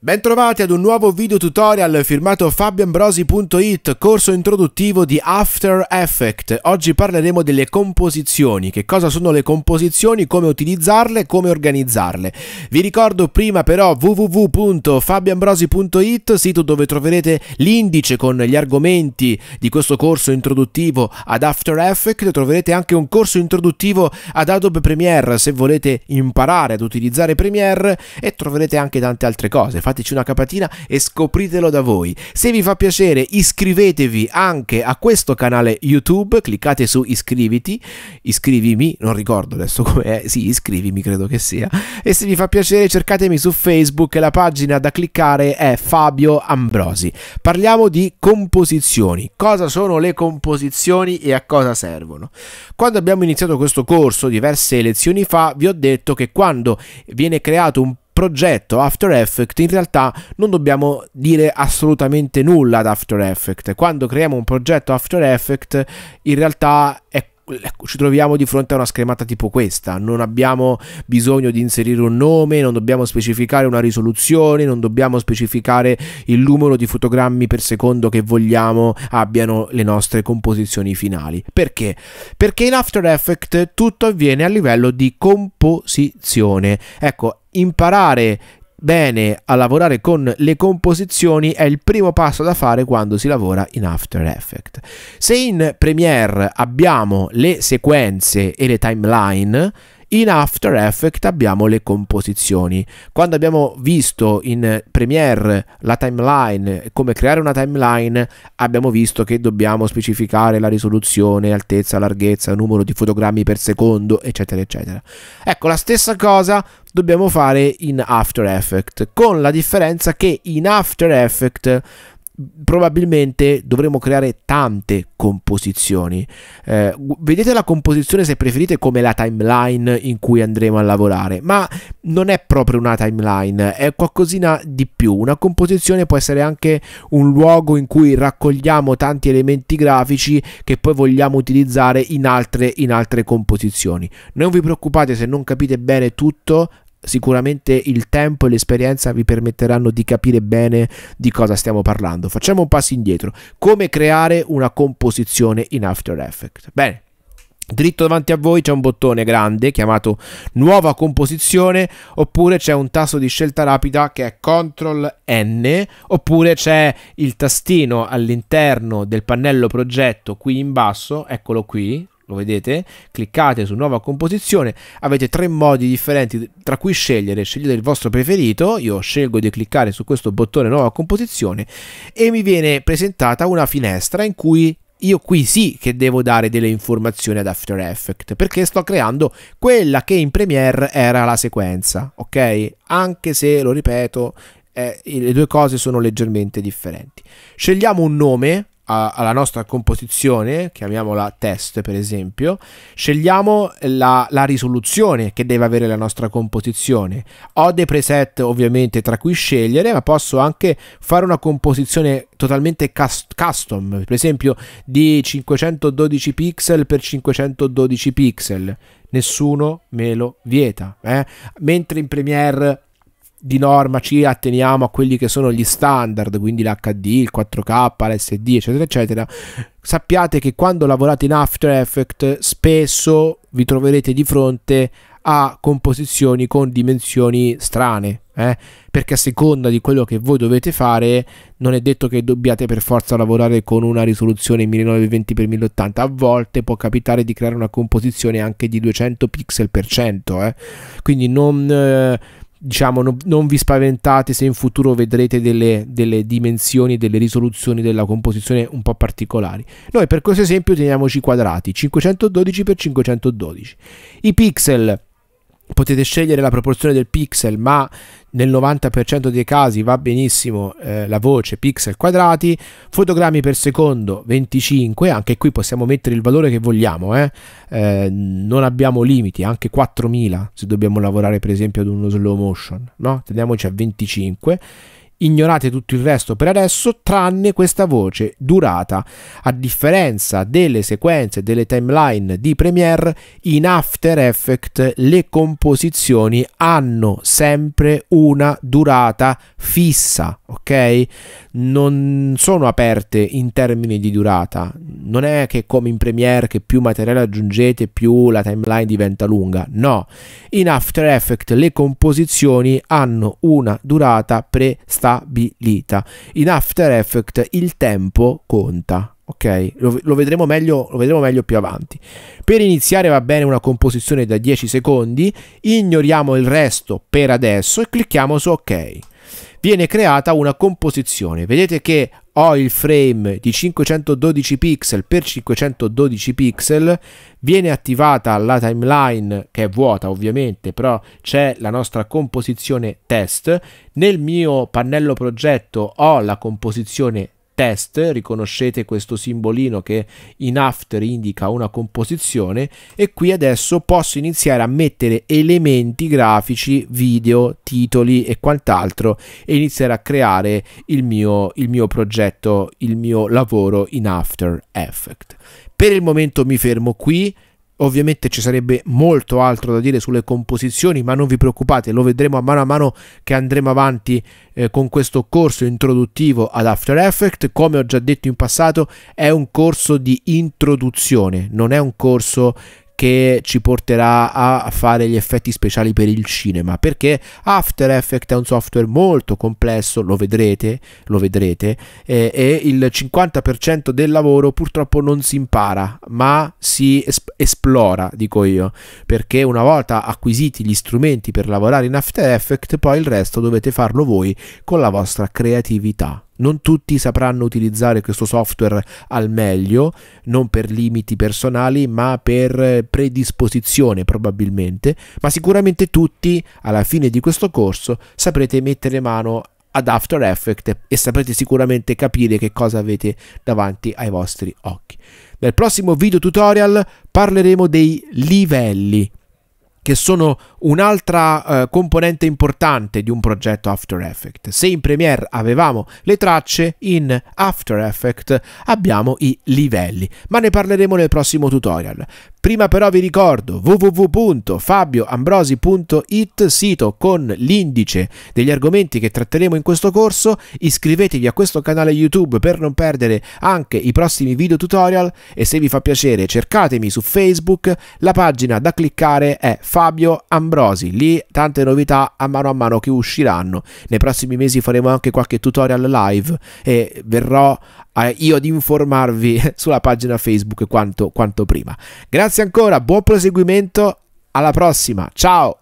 Bentrovati ad un nuovo video tutorial firmato fabioambrosi.it, corso introduttivo di After Effects. Oggi parleremo delle composizioni, che cosa sono le composizioni, come utilizzarle, come organizzarle. Vi ricordo prima però www.fabioambrosi.it, sito dove troverete l'indice con gli argomenti di questo corso introduttivo ad After Effects, troverete anche un corso introduttivo ad Adobe Premiere se volete imparare ad utilizzare Premiere e troverete anche tante altre cose fateci una capatina e scopritelo da voi. Se vi fa piacere iscrivetevi anche a questo canale YouTube, cliccate su iscriviti, iscrivimi, non ricordo adesso com'è, sì iscrivimi credo che sia, e se vi fa piacere cercatemi su Facebook, la pagina da cliccare è Fabio Ambrosi. Parliamo di composizioni, cosa sono le composizioni e a cosa servono. Quando abbiamo iniziato questo corso diverse lezioni fa vi ho detto che quando viene creato un progetto After Effects in realtà non dobbiamo dire assolutamente nulla ad After Effects. Quando creiamo un progetto After Effects in realtà è ecco, ci troviamo di fronte a una schermata tipo questa, non abbiamo bisogno di inserire un nome, non dobbiamo specificare una risoluzione, non dobbiamo specificare il numero di fotogrammi per secondo che vogliamo abbiano le nostre composizioni finali. Perché? Perché in After Effects tutto avviene a livello di composizione. Ecco, imparare bene a lavorare con le composizioni è il primo passo da fare quando si lavora in After Effects. Se in Premiere abbiamo le sequenze e le timeline, in After Effects abbiamo le composizioni. Quando abbiamo visto in Premiere la timeline, come creare una timeline, abbiamo visto che dobbiamo specificare la risoluzione, altezza, larghezza, numero di fotogrammi per secondo, eccetera, eccetera. Ecco, la stessa cosa dobbiamo fare in After Effects, con la differenza che in After Effects probabilmente dovremo creare tante composizioni. Eh, vedete la composizione se preferite come la timeline in cui andremo a lavorare, ma non è proprio una timeline, è qualcosina di più. Una composizione può essere anche un luogo in cui raccogliamo tanti elementi grafici che poi vogliamo utilizzare in altre, in altre composizioni. Non vi preoccupate se non capite bene tutto, sicuramente il tempo e l'esperienza vi permetteranno di capire bene di cosa stiamo parlando. Facciamo un passo indietro. Come creare una composizione in After Effects? Bene. Dritto davanti a voi c'è un bottone grande chiamato nuova composizione oppure c'è un tasto di scelta rapida che è CTRL N oppure c'è il tastino all'interno del pannello progetto qui in basso, eccolo qui, lo vedete, cliccate su nuova composizione, avete tre modi differenti tra cui scegliere, scegliete il vostro preferito, io scelgo di cliccare su questo bottone nuova composizione e mi viene presentata una finestra in cui io qui sì che devo dare delle informazioni ad After Effects perché sto creando quella che in Premiere era la sequenza, ok? Anche se, lo ripeto, eh, le due cose sono leggermente differenti. Scegliamo un nome, a, alla nostra composizione, chiamiamola test per esempio, scegliamo la, la, risoluzione che deve avere la nostra composizione. Ho dei preset ovviamente tra cui scegliere, ma posso anche fare una composizione totalmente cast- custom, per esempio di 512 pixel per 512 pixel. Nessuno me lo vieta. Eh? Mentre in Premiere di norma ci atteniamo a quelli che sono gli standard, quindi l'HD, il 4K, l'SD, eccetera, eccetera, sappiate che quando lavorate in After Effects spesso vi troverete di fronte a composizioni con dimensioni strane, eh? perché a seconda di quello che voi dovete fare non è detto che dobbiate per forza lavorare con una risoluzione 1920x1080, a volte può capitare di creare una composizione anche di 200 pixel per cento, eh? quindi non... Eh, diciamo no, non vi spaventate se in futuro vedrete delle, delle dimensioni, delle risoluzioni della composizione un po' particolari. Noi per questo esempio teniamoci quadrati, 512x512. I pixel potete scegliere la proporzione del pixel, ma nel 90% dei casi va benissimo eh, la voce pixel quadrati, fotogrammi per secondo 25, anche qui possiamo mettere il valore che vogliamo, eh? Eh, non abbiamo limiti, anche 4000 se dobbiamo lavorare per esempio ad uno slow motion, no? teniamoci a 25 Ignorate tutto il resto per adesso, tranne questa voce durata. A differenza delle sequenze, delle timeline di Premiere, in After Effects le composizioni hanno sempre una durata fissa, ok? Non sono aperte in termini di durata. Non è che come in Premiere che più materiale aggiungete, più la timeline diventa lunga. No, in After Effects le composizioni hanno una durata prestabilita stabilita. In After Effects il tempo conta. Ok, lo, lo, vedremo meglio, lo vedremo meglio più avanti. Per iniziare va bene una composizione da 10 secondi, ignoriamo il resto per adesso e clicchiamo su ok viene creata una composizione. Vedete che ho il frame di 512 pixel per 512 pixel, viene attivata la timeline che è vuota ovviamente, però c'è la nostra composizione test. Nel mio pannello progetto ho la composizione test, riconoscete questo simbolino che in After indica una composizione e qui adesso posso iniziare a mettere elementi grafici, video, titoli e quant'altro e iniziare a creare il mio, il mio progetto, il mio lavoro in After Effects. Per il momento mi fermo qui. Ovviamente ci sarebbe molto altro da dire sulle composizioni, ma non vi preoccupate, lo vedremo a mano a mano che andremo avanti eh, con questo corso introduttivo ad After Effects. Come ho già detto in passato, è un corso di introduzione, non è un corso che ci porterà a fare gli effetti speciali per il cinema perché After Effects è un software molto complesso lo vedrete lo vedrete eh, e il 50% del lavoro purtroppo non si impara ma si es- esplora dico io perché una volta acquisiti gli strumenti per lavorare in After Effects poi il resto dovete farlo voi con la vostra creatività non tutti sapranno utilizzare questo software al meglio, non per limiti personali, ma per predisposizione probabilmente, ma sicuramente tutti alla fine di questo corso saprete mettere mano ad After Effects e saprete sicuramente capire che cosa avete davanti ai vostri occhi. Nel prossimo video tutorial parleremo dei livelli che sono un'altra eh, componente importante di un progetto After Effects. Se in Premiere avevamo le tracce, in After Effects abbiamo i livelli, ma ne parleremo nel prossimo tutorial. Prima però vi ricordo www.fabioambrosi.it, sito con l'indice degli argomenti che tratteremo in questo corso, iscrivetevi a questo canale YouTube per non perdere anche i prossimi video tutorial e se vi fa piacere cercatemi su Facebook, la pagina da cliccare è Fabio Ambrosi, lì tante novità a mano a mano che usciranno. Nei prossimi mesi faremo anche qualche tutorial live e verrò io ad informarvi sulla pagina Facebook quanto, quanto prima. Grazie ancora, buon proseguimento, alla prossima, ciao!